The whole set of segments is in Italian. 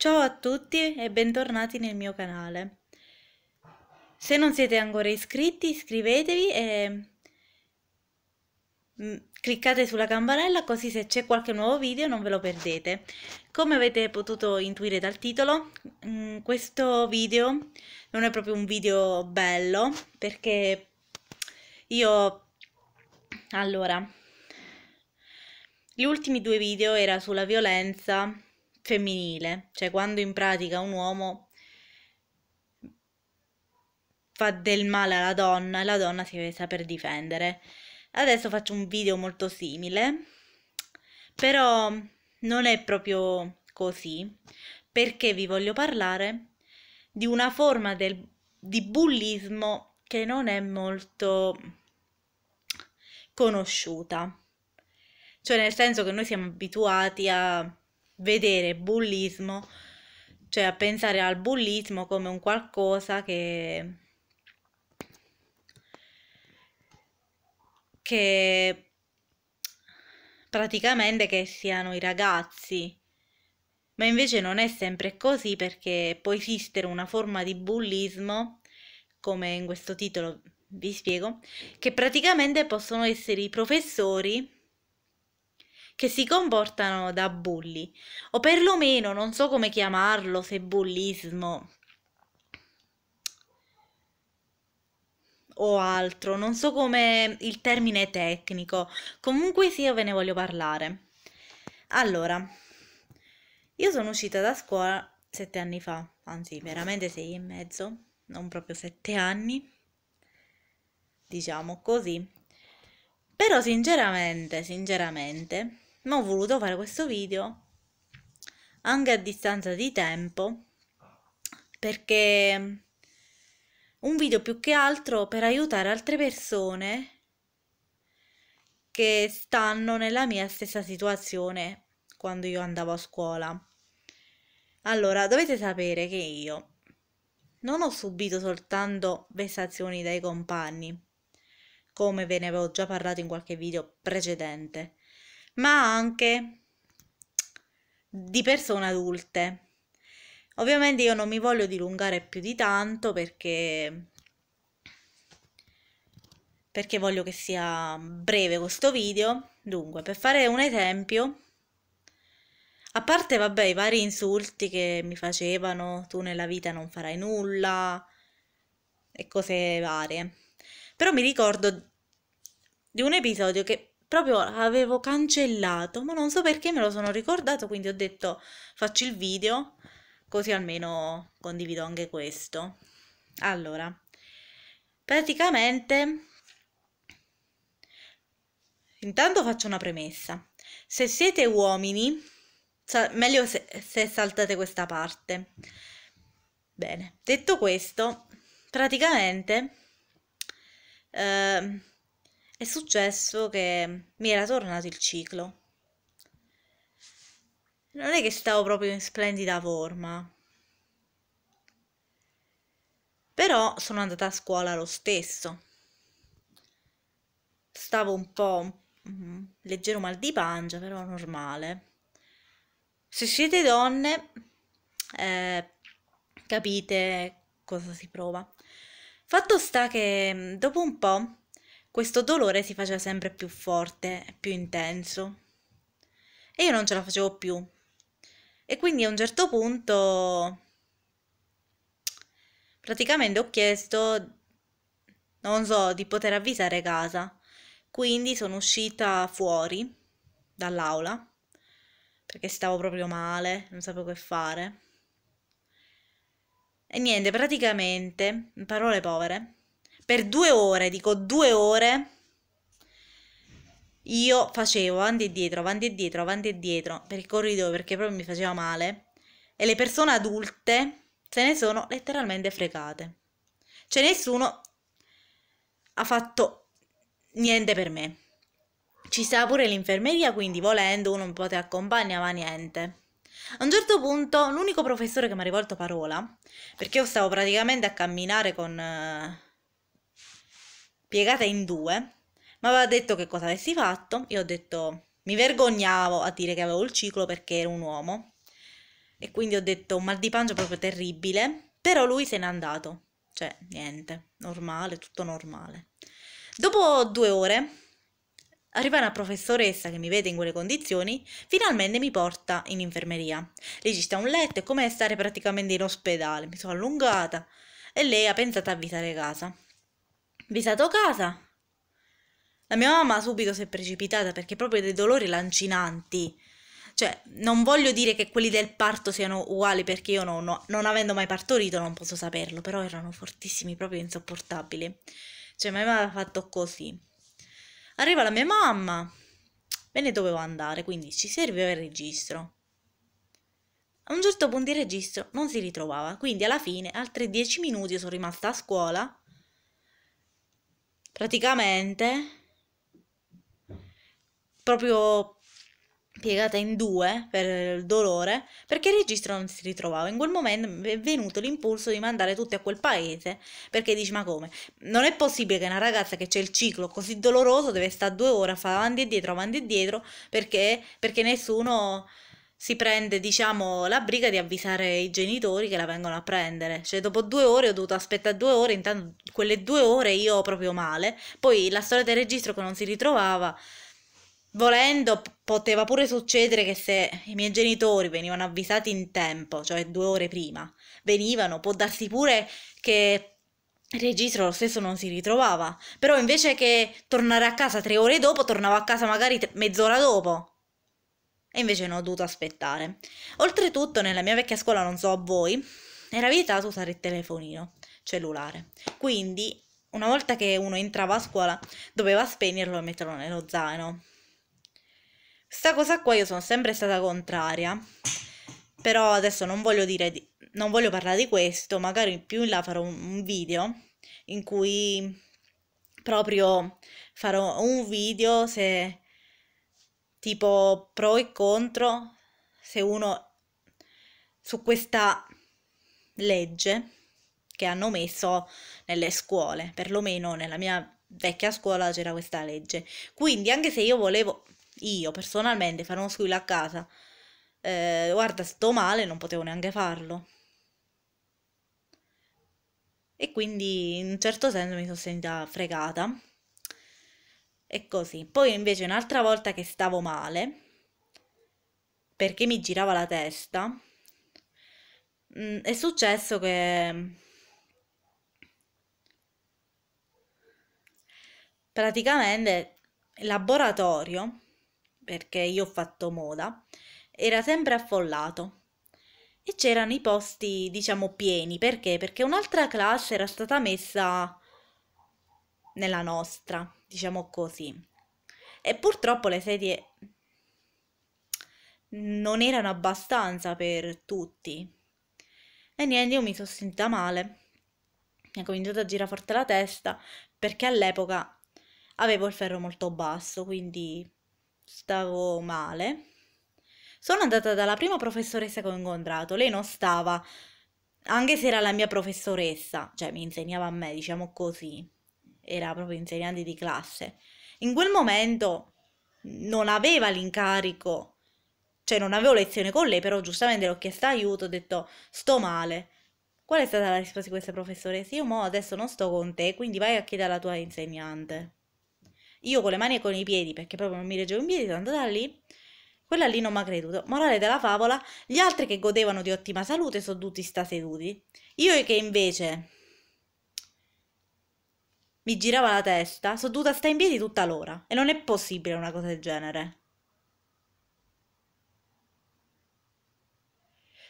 Ciao a tutti e bentornati nel mio canale. Se non siete ancora iscritti iscrivetevi e mm, cliccate sulla campanella così se c'è qualche nuovo video non ve lo perdete. Come avete potuto intuire dal titolo, mm, questo video non è proprio un video bello perché io... Allora, gli ultimi due video era sulla violenza femminile, cioè quando in pratica un uomo fa del male alla donna e la donna si deve saper difendere. Adesso faccio un video molto simile, però non è proprio così, perché vi voglio parlare di una forma del, di bullismo che non è molto conosciuta. Cioè nel senso che noi siamo abituati a vedere bullismo, cioè a pensare al bullismo come un qualcosa che, che praticamente che siano i ragazzi. Ma invece non è sempre così perché può esistere una forma di bullismo, come in questo titolo vi spiego, che praticamente possono essere i professori che si comportano da bulli, o perlomeno non so come chiamarlo, se bullismo o altro, non so come il termine tecnico, comunque sì, io ve ne voglio parlare. Allora, io sono uscita da scuola sette anni fa, anzi veramente sei e mezzo, non proprio sette anni, diciamo così. Però sinceramente, sinceramente, ma ho voluto fare questo video anche a distanza di tempo perché un video più che altro per aiutare altre persone che stanno nella mia stessa situazione quando io andavo a scuola. Allora, dovete sapere che io non ho subito soltanto vessazioni dai compagni, come ve ne avevo già parlato in qualche video precedente, ma anche di persone adulte. Ovviamente io non mi voglio dilungare più di tanto perché perché voglio che sia breve questo video. Dunque, per fare un esempio, a parte vabbè i vari insulti che mi facevano, tu nella vita non farai nulla e cose varie. Però mi ricordo di un episodio che proprio avevo cancellato, ma non so perché me lo sono ricordato, quindi ho detto faccio il video, così almeno condivido anche questo. Allora, praticamente intanto faccio una premessa. Se siete uomini, meglio se, se saltate questa parte. Bene, detto questo, praticamente eh, è successo che mi era tornato il ciclo. Non è che stavo proprio in splendida forma, però sono andata a scuola lo stesso. Stavo un po' mm, leggero mal di pancia, però normale. Se siete donne, eh, capite cosa si prova. Fatto sta che mm, dopo un po' questo dolore si faceva sempre più forte, più intenso. E io non ce la facevo più. E quindi a un certo punto praticamente ho chiesto, non so, di poter avvisare casa. Quindi sono uscita fuori dall'aula perché stavo proprio male, non sapevo che fare. E niente, praticamente, parole povere, per due ore, dico due ore, io facevo avanti e dietro, avanti e dietro, avanti e dietro per il corridoio perché proprio mi faceva male e le persone adulte se ne sono letteralmente fregate. Cioè nessuno ha fatto niente per me. Ci stava pure l'infermeria, quindi volendo uno mi poteva accompagnare, ma niente. A un certo punto l'unico professore che mi ha rivolto parola, perché io stavo praticamente a camminare con eh, piegata in due, mi aveva detto che cosa avessi fatto, io ho detto mi vergognavo a dire che avevo il ciclo perché ero un uomo e quindi ho detto un mal di pancia proprio terribile, però lui se n'è andato, cioè niente, normale, tutto normale. Dopo due ore arriva una professoressa che mi vede in quelle condizioni, finalmente mi porta in infermeria. Lì ci sta un letto, è come stare praticamente in ospedale, mi sono allungata e lei ha pensato a visitare casa visato casa. La mia mamma subito si è precipitata perché proprio dei dolori lancinanti. Cioè, non voglio dire che quelli del parto siano uguali perché io non, non, non avendo mai partorito non posso saperlo, però erano fortissimi, proprio insopportabili. Cioè, mi aveva fatto così. Arriva la mia mamma, me ne dovevo andare, quindi ci serviva il registro. A un certo punto il registro non si ritrovava, quindi alla fine, altri dieci minuti sono rimasta a scuola praticamente proprio piegata in due per il dolore, perché il registro non si ritrovava. In quel momento è venuto l'impulso di mandare tutti a quel paese, perché dici ma come? Non è possibile che una ragazza che c'è il ciclo così doloroso deve stare due ore a fare avanti e dietro, avanti e dietro, perché, perché nessuno si prende, diciamo, la briga di avvisare i genitori che la vengono a prendere. Cioè, dopo due ore ho dovuto aspettare due ore, intanto quelle due ore io proprio male. Poi la storia del registro che non si ritrovava. Volendo, poteva pure succedere che se i miei genitori venivano avvisati in tempo, cioè due ore prima, venivano, può darsi pure che il registro lo stesso non si ritrovava. Però invece che tornare a casa tre ore dopo, tornavo a casa magari mezz'ora dopo e invece no, ho dovuto aspettare. Oltretutto nella mia vecchia scuola, non so a voi, era vietato usare il telefonino cellulare, quindi una volta che uno entrava a scuola doveva spegnerlo e metterlo nello zaino. Sta cosa qua io sono sempre stata contraria, però adesso non voglio, di, non voglio parlare di questo, magari più in là farò un video in cui proprio farò un video se tipo pro e contro, se uno su questa legge che hanno messo nelle scuole, perlomeno nella mia vecchia scuola c'era questa legge. Quindi anche se io volevo, io personalmente, fare uno squillo a casa, eh, guarda, sto male, non potevo neanche farlo. E quindi in un certo senso mi sono sentita fregata e così. Poi invece un'altra volta che stavo male, perché mi girava la testa, mh, mm, è successo che praticamente il laboratorio, perché io ho fatto moda, era sempre affollato e c'erano i posti, diciamo, pieni, perché? Perché un'altra classe era stata messa nella nostra, diciamo così. E purtroppo le sedie non erano abbastanza per tutti. E niente, io mi sono sentita male. Mi ha cominciato a girare forte la testa perché all'epoca avevo il ferro molto basso, quindi stavo male. Sono andata dalla prima professoressa che ho incontrato, lei non stava, anche se era la mia professoressa, cioè mi insegnava a me, diciamo così era proprio insegnante di classe. In quel momento non aveva l'incarico, cioè non avevo lezione con lei, però giustamente l'ho chiesto aiuto, ho detto sto male. Qual è stata la risposta di questa professoressa? Io mo adesso non sto con te, quindi vai a chiedere alla tua insegnante. Io con le mani e con i piedi, perché proprio non mi reggevo in piedi, sono andata lì. Quella lì non mi ha creduto. Morale della favola, gli altri che godevano di ottima salute sono tutti sta seduti. Io che invece mi girava la testa, sono dovuta stare in piedi tutta l'ora. E non è possibile una cosa del genere.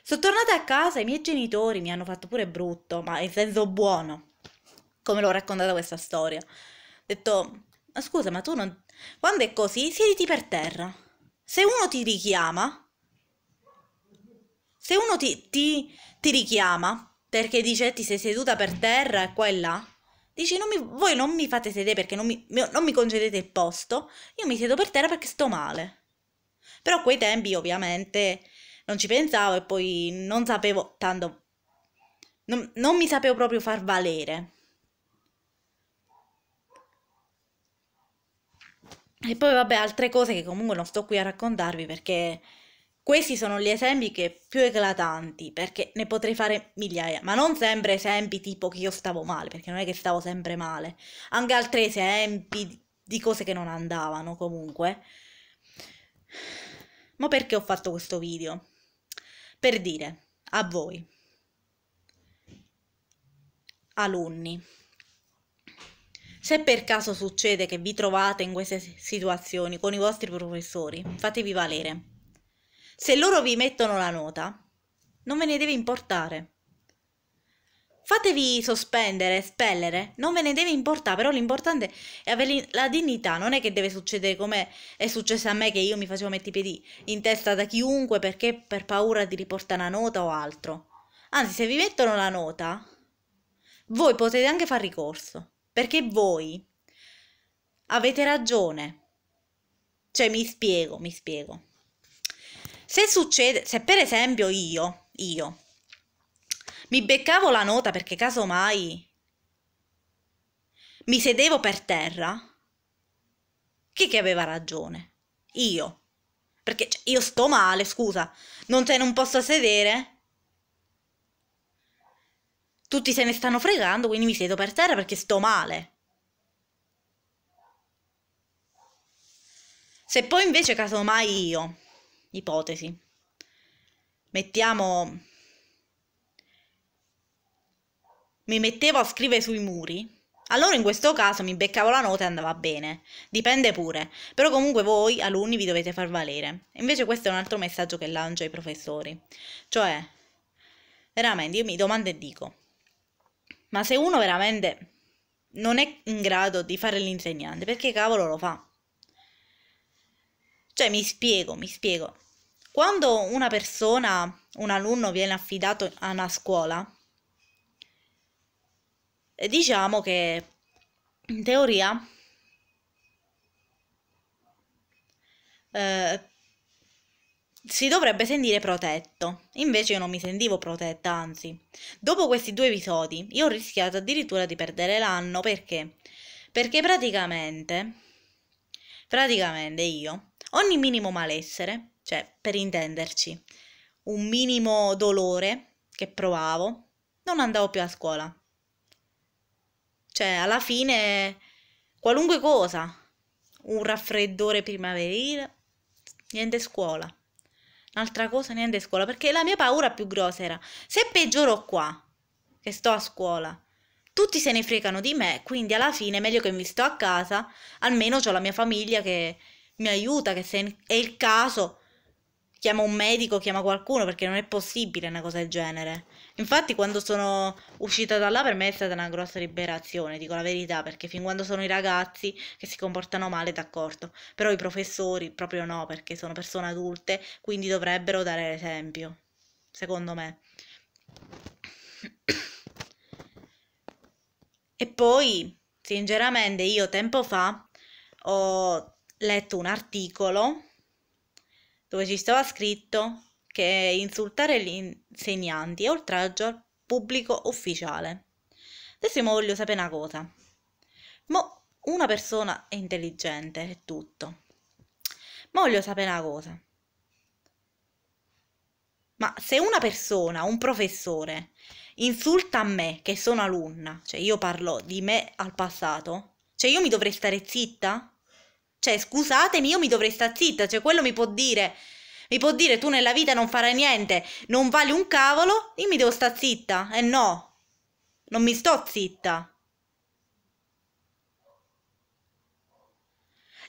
Sono tornata a casa, i miei genitori mi hanno fatto pure brutto, ma in senso buono, come l'ho raccontata questa storia. Ho detto, ma scusa, ma tu non... Quando è così, siediti per terra. Se uno ti richiama, se uno ti, ti, ti richiama perché dice ti sei seduta per terra e qua e là, Dice, non mi, voi non mi fate sedere perché non mi, non mi concedete il posto, io mi siedo per terra perché sto male. Però a quei tempi ovviamente non ci pensavo e poi non sapevo tanto, non, non mi sapevo proprio far valere. E poi vabbè, altre cose che comunque non sto qui a raccontarvi perché questi sono gli esempi che più eclatanti, perché ne potrei fare migliaia, ma non sempre esempi tipo che io stavo male, perché non è che stavo sempre male, anche altri esempi di cose che non andavano comunque. Ma perché ho fatto questo video? Per dire a voi, alunni, se per caso succede che vi trovate in queste situazioni con i vostri professori, fatevi valere se loro vi mettono la nota, non ve ne deve importare. Fatevi sospendere, spellere, non ve ne deve importare, però l'importante è avere la dignità, non è che deve succedere come è successo a me che io mi facevo mettere i piedi in testa da chiunque perché per paura di riportare una nota o altro. Anzi, se vi mettono la nota, voi potete anche far ricorso, perché voi avete ragione. Cioè, mi spiego, mi spiego. Se succede, se per esempio io, io, mi beccavo la nota perché casomai mi sedevo per terra, chi che aveva ragione? Io. Perché cioè, io sto male, scusa, non te non posso sedere? Tutti se ne stanno fregando, quindi mi siedo per terra perché sto male. Se poi invece casomai io ipotesi. Mettiamo... Mi mettevo a scrivere sui muri. Allora in questo caso mi beccavo la nota e andava bene. Dipende pure. Però comunque voi, alunni, vi dovete far valere. Invece questo è un altro messaggio che lancio ai professori. Cioè, veramente, io mi domando e dico, ma se uno veramente non è in grado di fare l'insegnante, perché cavolo lo fa? Cioè, mi spiego, mi spiego. Quando una persona, un alunno viene affidato a una scuola, diciamo che in teoria eh, si dovrebbe sentire protetto. Invece io non mi sentivo protetta, anzi. Dopo questi due episodi, io ho rischiato addirittura di perdere l'anno perché? Perché praticamente, praticamente io, ogni minimo malessere, cioè per intenderci, un minimo dolore che provavo, non andavo più a scuola. Cioè, alla fine, qualunque cosa, un raffreddore primaverile, niente scuola. Un'altra cosa, niente scuola, perché la mia paura più grossa era, se peggioro qua, che sto a scuola, tutti se ne fregano di me, quindi alla fine è meglio che mi sto a casa, almeno ho la mia famiglia che mi aiuta, che se è il caso chiama un medico, chiama qualcuno perché non è possibile una cosa del genere. Infatti quando sono uscita da là per me è stata una grossa liberazione, dico la verità, perché fin quando sono i ragazzi che si comportano male d'accordo, però i professori proprio no, perché sono persone adulte, quindi dovrebbero dare l'esempio, secondo me. E poi, sinceramente, io tempo fa ho letto un articolo dove ci stava scritto che insultare gli insegnanti è oltraggio al pubblico ufficiale. Adesso io voglio sapere una cosa. Ma una persona è intelligente, è tutto. Ma voglio sapere una cosa. Ma se una persona, un professore, insulta a me che sono alunna, cioè io parlo di me al passato, cioè io mi dovrei stare zitta? Cioè, scusatemi, io mi dovrei stare zitta, cioè quello mi può dire mi può dire tu nella vita non farai niente, non vali un cavolo, io mi devo stare zitta. E eh no, non mi sto zitta.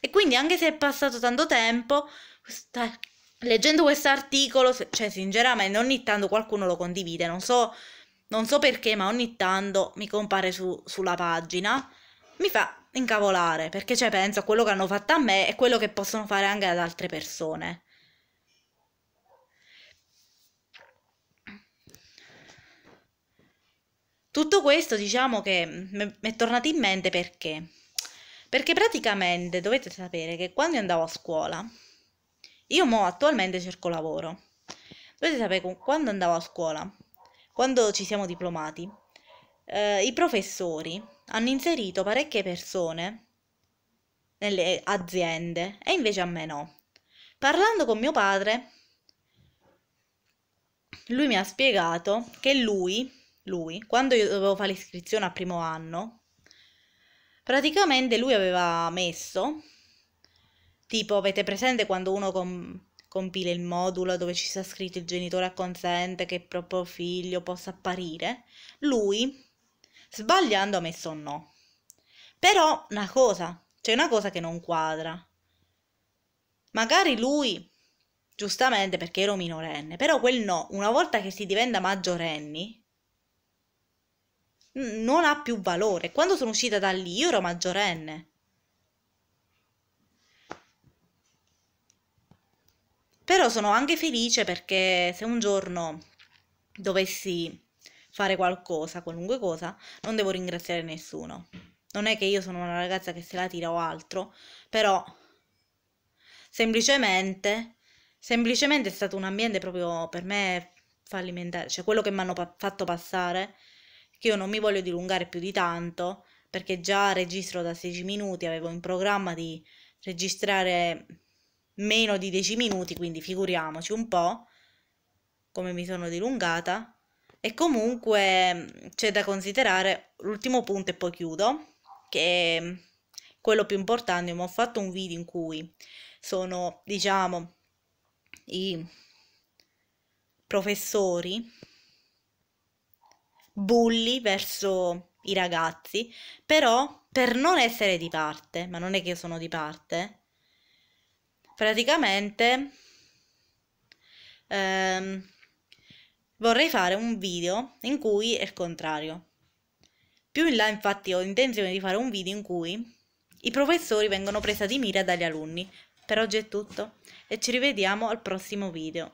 E quindi anche se è passato tanto tempo, sta, leggendo questo articolo, cioè sinceramente ogni tanto qualcuno lo condivide, non so, non so perché, ma ogni tanto mi compare su, sulla pagina mi fa incavolare perché cioè penso a quello che hanno fatto a me e quello che possono fare anche ad altre persone. Tutto questo diciamo che mi è tornato in mente perché? Perché praticamente dovete sapere che quando andavo a scuola, io mo attualmente cerco lavoro. Dovete sapere che quando andavo a scuola, quando ci siamo diplomati, eh, i professori hanno inserito parecchie persone nelle aziende e invece a me no. Parlando con mio padre, lui mi ha spiegato che lui, lui quando io dovevo fare l'iscrizione al primo anno, praticamente lui aveva messo, tipo avete presente quando uno com- compila il modulo dove ci sta scritto il genitore acconsente che il proprio figlio possa apparire, lui Sbagliando ha messo un no. Però una cosa, c'è una cosa che non quadra. Magari lui, giustamente perché ero minorenne, però quel no, una volta che si diventa maggiorenni, non ha più valore. Quando sono uscita da lì, io ero maggiorenne. Però sono anche felice perché se un giorno dovessi fare qualcosa, qualunque cosa, non devo ringraziare nessuno. Non è che io sono una ragazza che se la tira o altro, però semplicemente, semplicemente è stato un ambiente proprio per me fallimentare, cioè quello che mi hanno pa fatto passare, che io non mi voglio dilungare più di tanto, perché già registro da 16 minuti, avevo in programma di registrare meno di 10 minuti, quindi figuriamoci un po' come mi sono dilungata. E comunque c'è da considerare l'ultimo punto e poi chiudo, che è quello più importante, ma ho fatto un video in cui sono, diciamo, i professori bulli verso i ragazzi, però per non essere di parte, ma non è che io sono di parte, praticamente ehm, vorrei fare un video in cui è il contrario. Più in là infatti ho intenzione di fare un video in cui i professori vengono presi di mira dagli alunni. Per oggi è tutto e ci rivediamo al prossimo video.